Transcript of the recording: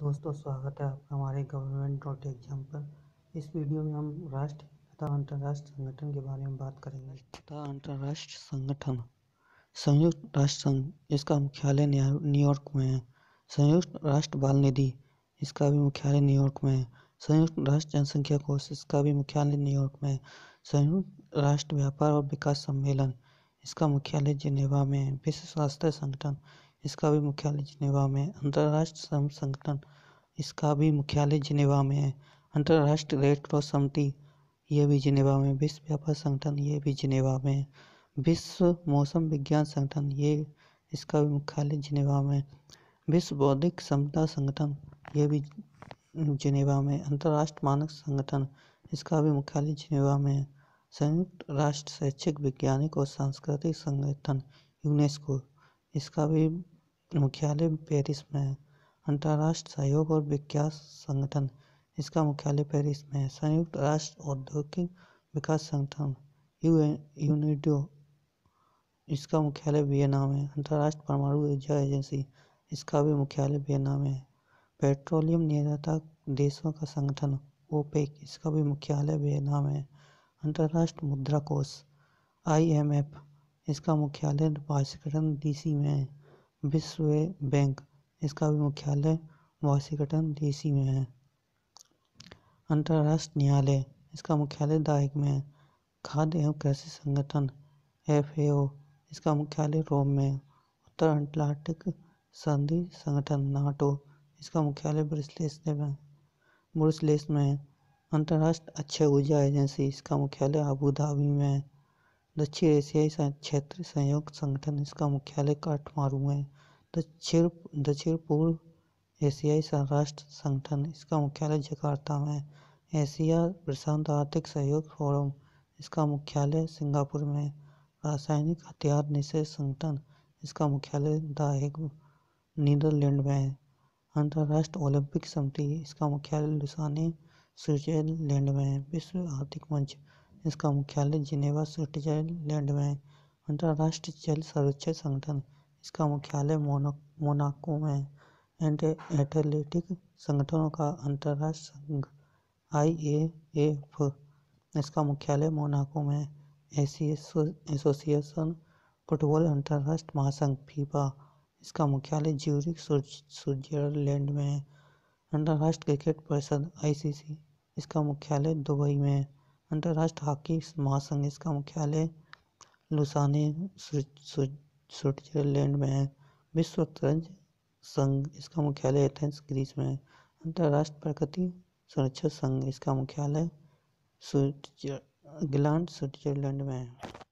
दोस्तों स्वागत है आपका हमारे गवर्नमेंट डॉट एग्जाम पर इस वीडियो में हम राष्ट्र तथा अंतर्राष्ट्रीय संगठन के बारे में बात करेंगे तथा अंतर्राष्ट्रीय संगठन संयुक्त राष्ट्र संघ इसका मुख्यालय न्यूयॉर्क में है संयुक्त राष्ट्र बाल निधि इसका भी मुख्यालय न्यूयॉर्क में है संयुक्त राष्ट्र जनसंख्या कोष इसका भी मुख्यालय न्यूयॉर्क में है संयुक्त राष्ट्र व्यापार और विकास सम्मेलन इसका मुख्यालय जिनेवा में है विश्व स्वास्थ्य संगठन इसका भी मुख्यालय जिनेवा में है अंतर्राष्ट्रीय श्रम संगठन इसका भी मुख्यालय जिनेवा में है अंतर्राष्ट्रीय रेड क्रॉस समिति यह भी जिनेवा में विश्व व्यापार संगठन ये भी जिनेवा में है विश्व मौसम विज्ञान संगठन ये इसका भी मुख्यालय जिनेवा में विश्व बौद्धिक क्षमता संगठन ये भी जिनेवा में अंतर्राष्ट्रीय मानक संगठन इसका भी मुख्यालय जिनेवा में संयुक्त राष्ट्र शैक्षिक वैज्ञानिक और सांस्कृतिक संगठन यूनेस्को इसका भी मुख्यालय पेरिस में है अंतर्राष्ट्रीय सहयोग और विकास संगठन इसका मुख्यालय पेरिस में है संयुक्त राष्ट्र औद्योगिक विकास संगठन यू यूनिडो इसका मुख्यालय वियना में है अंतर्राष्ट्रीय परमाणु ऊर्जा एजेंसी इसका भी मुख्यालय वियना में है पेट्रोलियम निर्यातक देशों का संगठन ओपेक इसका भी मुख्यालय वियना में है अंतर्राष्ट्रीय मुद्रा कोष आईएमएफ इसका मुख्यालय वाशिंगटन डीसी में है विश्व बैंक इसका भी मुख्यालय वाशिंगटन डीसी में है अंतर्राष्ट्रीय न्यायालय इसका मुख्यालय दायक में है खाद्य एवं कृषि संगठन एफ इसका मुख्यालय रोम में उत्तर अटलांटिक संधि संगठन नाटो इसका मुख्यालय ब्रिसलेस में ब्रुसलेस में अंतर्राष्ट्रीय अक्षय ऊर्जा एजेंसी इसका मुख्यालय अबू धाबी में है दक्षिण एशियाई क्षेत्र सहयोग संगठन इसका मुख्यालय काठमांडू में दक्षिण दक्षिण पूर्व एशियाई राष्ट्र संगठन इसका मुख्यालय जकार्ता में एशिया प्रशांत आर्थिक सहयोग फोरम इसका मुख्यालय सिंगापुर में रासायनिक हथियार निषेध संगठन इसका मुख्यालय द हेग नीदरलैंड में है अंतर्राष्ट्रीय ओलंपिक समिति इसका मुख्यालय लुसाने स्विट्जरलैंड में है विश्व आर्थिक मंच इसका मुख्यालय जिनेवा स्विट्जरलैंड में है अंतर्राष्ट्रीय जल संरक्षण संगठन इसका मुख्यालय मोनाको में है एथलेटिक संगठनों का अंतर्राष्ट्रीय संघ आई एफ इसका मुख्यालय मोनाको में एसी एसोसिएशन फुटबॉल अंतर्राष्ट्रीय महासंघ फीफा इसका मुख्यालय ज्यूरिक स्विट्जरलैंड में है अंतर्राष्ट्रीय क्रिकेट परिषद आईसीसी इसका मुख्यालय दुबई में है अंतर्राष्ट्रीय हॉकी महासंघ इसका मुख्यालय लुसाने स्विट्जरलैंड में है विश्व शतरंज संघ इसका मुख्यालय एथेंस ग्रीस में है अंतर्राष्ट्रीय प्रकृति संरक्षण संघ इसका मुख्यालय स्विट्जरलैंड स्विट्जरलैंड में है